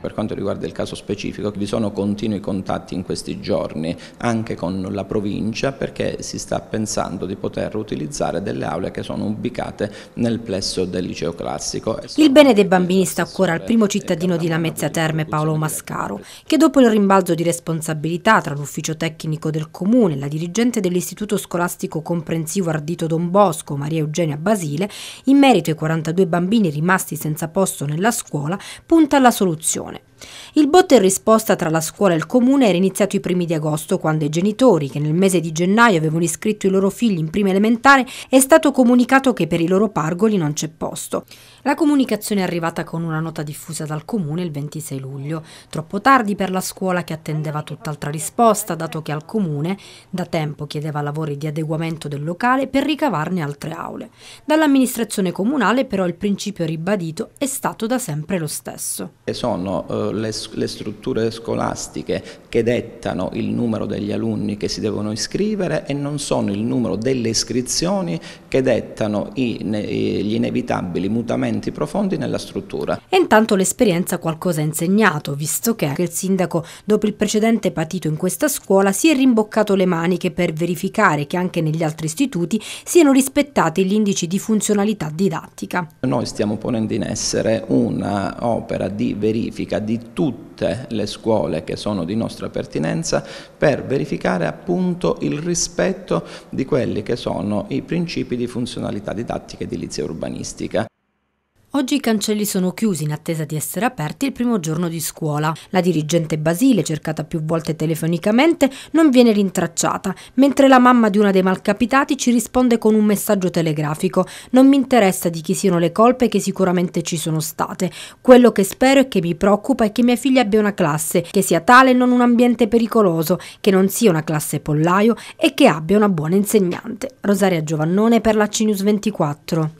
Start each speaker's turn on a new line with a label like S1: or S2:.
S1: Per quanto riguarda il caso specifico, vi sono continui contatti in questi giorni anche con la provincia perché si sta pensando di poter utilizzare delle aule che sono ubicate nel plesso del liceo classico.
S2: Il bene dei bambini sta a cuore al primo cittadino di Lamezia Terme Paolo Mascaro, che dopo il rimbalzo di responsabilità tra l'ufficio tecnico del comune e la dirigente dell'istituto scolastico comprensivo Ardito Don Bosco, Maria Eugenia Basile, in merito ai 42 bambini rimasti senza posto nella scuola, punta alla soluzione on it. Il botte in risposta tra la scuola e il comune era iniziato i primi di agosto quando ai genitori, che nel mese di gennaio avevano iscritto i loro figli in prima elementare, è stato comunicato che per i loro pargoli non c'è posto. La comunicazione è arrivata con una nota diffusa dal comune il 26 luglio, troppo tardi per la scuola che attendeva tutt'altra risposta, dato che al comune da tempo chiedeva lavori di adeguamento del locale per ricavarne altre aule. Dall'amministrazione comunale però il principio ribadito è stato da sempre lo stesso.
S1: Sono eh, le, le, strutture scolastiche che dettano il numero degli alunni che si devono iscrivere e non sono il numero delle iscrizioni che dettano i, gli inevitabili mutamenti profondi nella struttura.
S2: E intanto l'esperienza qualcosa ha insegnato, visto che il sindaco, dopo il precedente patito in questa scuola, si è rimboccato le maniche per verificare che anche negli altri istituti siano rispettati gli indici di funzionalità didattica.
S1: Noi stiamo ponendo in essere un'opera di verifica, di tutte le scuole che sono di nostra pertinenza per verificare appunto il rispetto di quelli che sono i principi di funzionalità didattica edilizia urbanistica.
S2: Oggi i cancelli sono chiusi in attesa di essere aperti il primo giorno di scuola. La dirigente Basile, cercata più volte telefonicamente, non viene rintracciata, mentre la mamma di una dei malcapitati ci risponde con un messaggio telegrafico. Non mi interessa di chi siano le colpe che sicuramente ci sono state. Quello che spero e che mi preoccupa è che mia figlia abbia una classe, che sia tale e non un ambiente pericoloso, che non sia una classe pollaio e che abbia una buona insegnante. Rosaria Giovannone per la CNews 24.